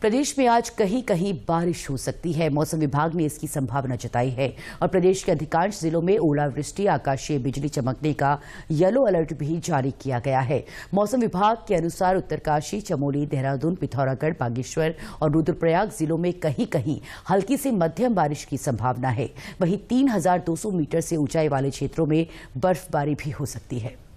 प्रदेश में आज कहीं कहीं बारिश हो सकती है मौसम विभाग ने इसकी संभावना जताई है और प्रदेश के अधिकांश जिलों में ओलावृष्टि आकाशीय बिजली चमकने का येलो अलर्ट भी जारी किया गया है मौसम विभाग के अनुसार उत्तरकाशी चमोली देहरादून पिथौरागढ़ बागेश्वर और रुद्रप्रयाग जिलों में कहीं कहीं हल्की से मध्यम बारिश की संभावना है वहीं तीन मीटर से ऊंचाई वाले क्षेत्रों में बर्फबारी भी हो सकती है